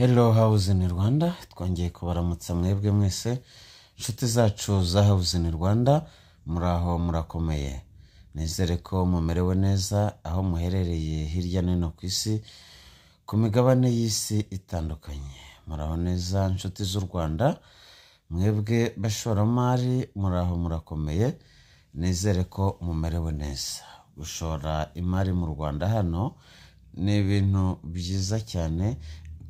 hello house in rwanda twongeye kubaramutsa mwebwe mwese inshuti zacu za house in rwanda muri aho murakomeye nizere ko mumerewe neza aho muherereye hirya no hino ku isi ku migabane y'isi itandukanye muraho neza inshuti z'u rwanda mwebwe bashoramari muri aho murakomeye nizere ko mumerewe neza gushora imari mu rwanda hano ni ibintu byiza cyane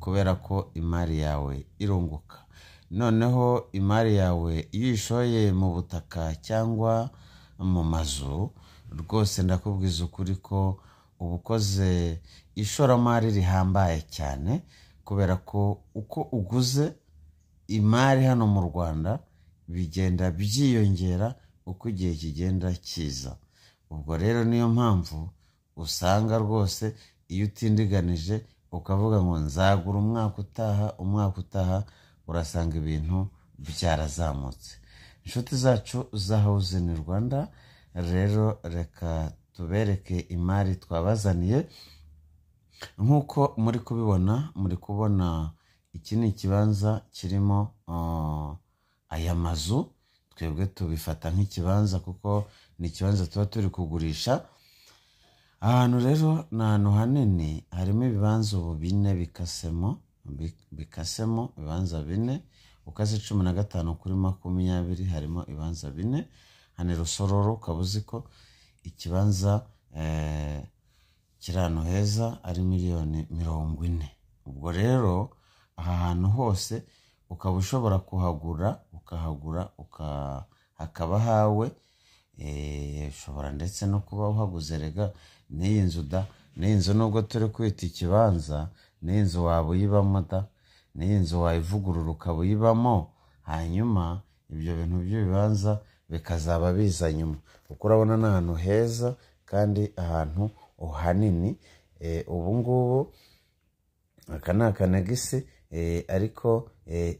kubera ko imari yawe irunguka noneho imari yawe iyo uyishoye mu butaka cyangwa mu mazu rwose ndakubwiza ukuri ko uba ukoze ishoramari rihambaye cyane kubera ko uko uguze imari hano mu rwanda bigenda byiyongera uko igihe kigenda kiza ubwo rero niyo mpamvu usanga rwose iyo utindiganije ukavuga ngo nzagura umwaka utaha umwaka utaha urasanga ibintu byarazamutse inshuti zacu za hawuzini rwanda rero reka tubereke imari twabazaniye nk'uko muri kubibona muri kubona iki ni ikibanza kirimo ah, aya mazu twebwe tubifata nk'ikibanza kuko ni ikibanza tuba turi kugurisha ahantu rero ni ahantu hanini harimo ibibanza ubu bine bikasemo bikasemo ibibanza bine ukaze cumi na gatanu kuri makumyabiri harimo ibibanza bine hano rusororo ukaba uzi ko ikibanza eh, kiri ahantu heza ari miliyoni mirongo ine ubwo rero aha hantu hose ukaba ushobora kuhagura ukahagura hakaba hawe ushobora eh, ndetse no kuba uhaguze rega n'iyi nzu da n'iyi nzu nubwo turi kwita ikibanza n'iyi nzu waba uyibamo da n'iyi nzu wayivugurura ukaba uyibamo hanyuma ibyo bintu by'ibibanza bikazaba biza nyuma kuko urabona ni ahantu heza kandi ahantu uhanini eh, ubu ngubu aka ni akanegisi eh, ariko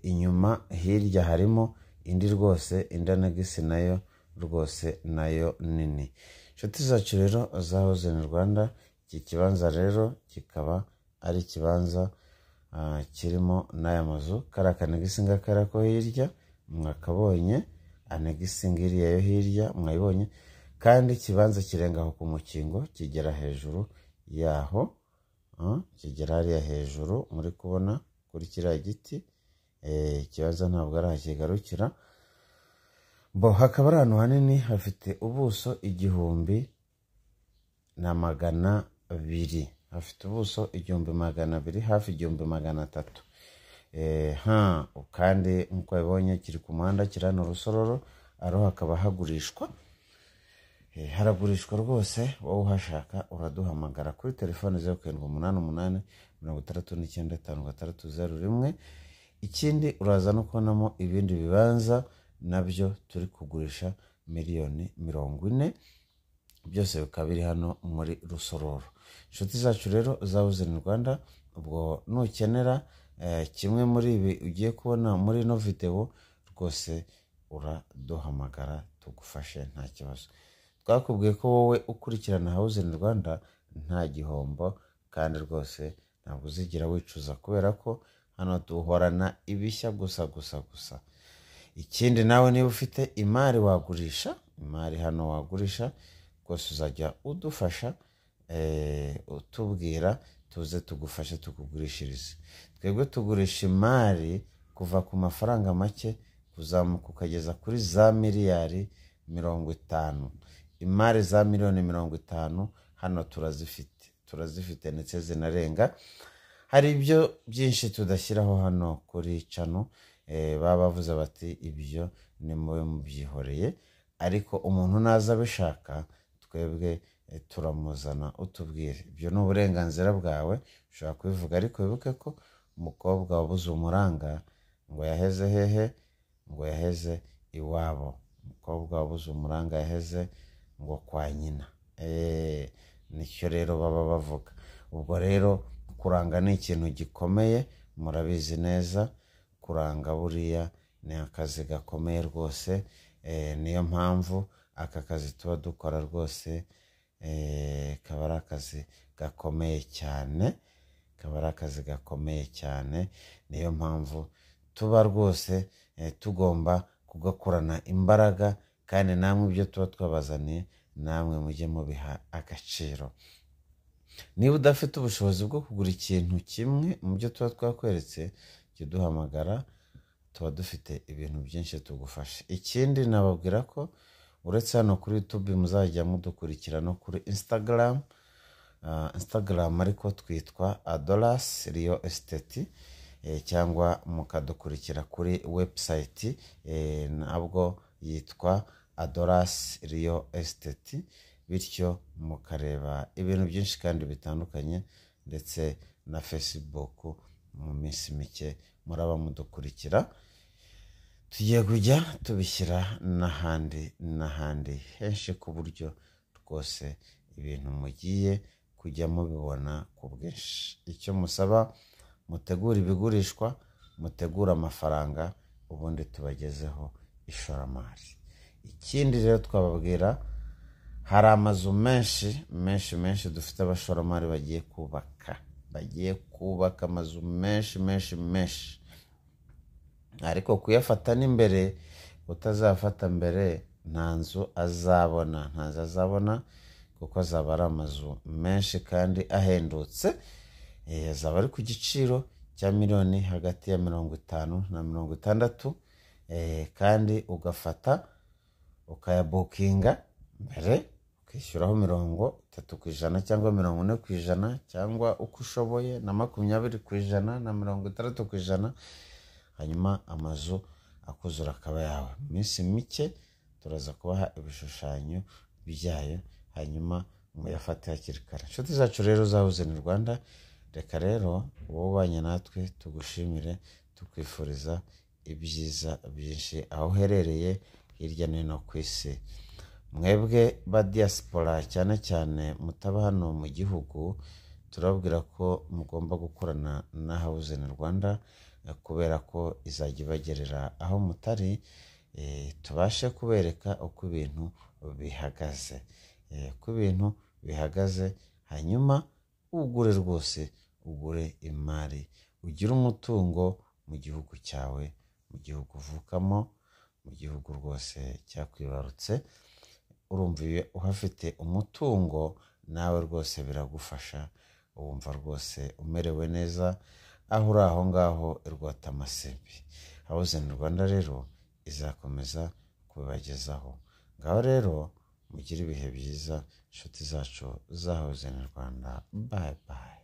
inyuma hirya harimo indi rwose indi anegisi nayo rwose nayo nini inshuti zacu rero zahoze hozeni rwanda iki kibanza rero kikaba ari ikibanza ah, kirimo n'aya mazu kariya kanegisinga ko hirya mwakabonye anegisinga iriya yo hirya mwayibonye kandi ikibanza kirengaho ku mukingo kigera hejuru yaho ah, kigera hariya hejuru muri kubona kuri kiriya giti eh, ikibanza ntabwo ari ahakigarukira bo hakaba ari ahantu hanini hafite ubuso igihumbi na magana abiri hafite ubuso igihumbi magana abiri hafi igihumbi magana atatu eh, kandi nk'uko babibonye kiri ku muhanda kiri hano aho hakaba hagurishwa eh, haragurishwa rwose wowe uhashaka uraduhamagara kuri telefoni zeru karindwi umunani umunani mirongo itandatu n'icyenda tanu gatandatu zeru rimwe ikindi uraza no kubonamo ibindi bibanza nabyo turi kugurisha miliyoni mirongo ine byose bikaba biri hano muri rusororo inshuti zacu rero zabuze zawuzeni rwanda ubwo nukenera eh, kimwe muri ibi ugiye kubona muri ino videwo rwose uraduhamagara tugufashe nta kibazo twakubwiye ko wowe ukurikirana hawuzeni rwanda nta gihombo kandi rwose ntabwo uzigira wicuza kubera ko hano duhorana ibishya gusa gusa gusa ikindi nawe niba ufite imari wagurisha imari hano wagurisha rwose uzajya udufasha eh, utubwira tuze tugufashe tukugurishirize twebwe tugurisha imari kuva ku mafaranga make kuzamuka ukageza kuri za miliyari mirongo itanu imari za miliyoni mirongo itanu hano turazifite turazifite ndetse zinarenga hari ibyo byinshi tudashyiraho hano kuri cano Eh, baba bavuze bati ibyo ni mube mubyihoreye ariko umuntu naza abishaka twebwe eh, turamuzana utubwire ibyo ni uburenganzira bwawe ushobora kubivuga ariko wibuke ko umukobwa wabuze umuranga ngo yaheze hehe ngo yaheze iwabo umukobwa wabuze umuranga yaheze ngo kwa nyina eh, nicyo rero baba bavuga ubwo rero kuranga ni ikintu gikomeye murabizi neza kuranga buriya ni akazi gakomeye rwose eh, niyo mpamvu aka kazi tuba dukora rwose eh, kaba ari akazi gakomeye cyane kaba ari akazi gakomeye cyane niyo mpamvu tuba rwose eh, tugomba kugakorana imbaraga kandi namwe ibyo tuba twabazaniye namwe mujye mubiha agaciro niba udafite ubushobozi bwo kugura ikintu kimwe mu byo tuba twakweretse jya uduhamagara tuba dufite ibintu byinshi tugufasha ikindi nababwira ko uretse hano kuri YouTube muzajya mudukurikira no kuri Instagram ah, Instagram ariko twitwa adolas riyo esiteti eh, cyangwa mukadukurikira kuri webusayiti eh, nabwo yitwa adoras riyo esiteti bityo mukareba ibintu byinshi kandi bitandukanye ndetse na Facebook mu minsi mike muraba mudukurikira tugiye kujya tubishyira n'ahandi n'ahandi henshi ku buryo rwose ibintu mugiye kujya mubibona ku bwinshi icyo musaba mutegura ibigurishwa mutegura amafaranga ubundi tubagezeho ishoramari ikindi rero twababwira hari amazu menshi menshi menshi dufite abashoramari bagiye kubaka bagiye kubaka amazu menshi menshi menshi ariko kuyafata n'imbere utazafata mbere nta nzu azabona nta nzu azabona kuko azaba ari amazu menshi kandi ahendutse eh, azaba ari ku giciro cya miliyoni hagati ya mirongo itanu na mirongo itandatu eh, kandi ugafata ukayabukinga mbere ukishyuraho mirongo itatu ku ijana cyangwa mirongo ine ku ijana cyangwa uko ushoboye na makumyabiri ku ijana na mirongo itandatu ku ijana hanyuma amazu akuzura akaba yawe mu minsi mike turaza kubaha ibishushanyo byayo hanyuma muyafate hakiri kare inshuti zacu rero zahuze ni rwanda reka rero wowe ubanye natwe tugushimire tukwifuriza ibyiza byinshi aho uherereye hirya no hino ku isi mwebwe ba diaspora cyane cyane mutaba hano mu gihugu turababwira ko mugomba gukorana na hawuzeni rwanda eh, kubera ko izajya ibagerera aho mutari eh, tubashe kubereka uko ibintu bihagaze eh, uko ibintu bihagaze hanyuma ugure rwose ugure imari ugire umutungo mu gihugu cyawe mu gihugu uvukamo mu gihugu rwose cyakwibarutse urumva uhafite umutungo nawe rwose biragufasha wumva rwose umerewe neza aho uri aho ngaho irwata amasembi awuzana rwanda rero izakomeza kubibagezaho ngaho rero mugire ibihe byiza inshuti zacu z'aho rwanda bayi bayi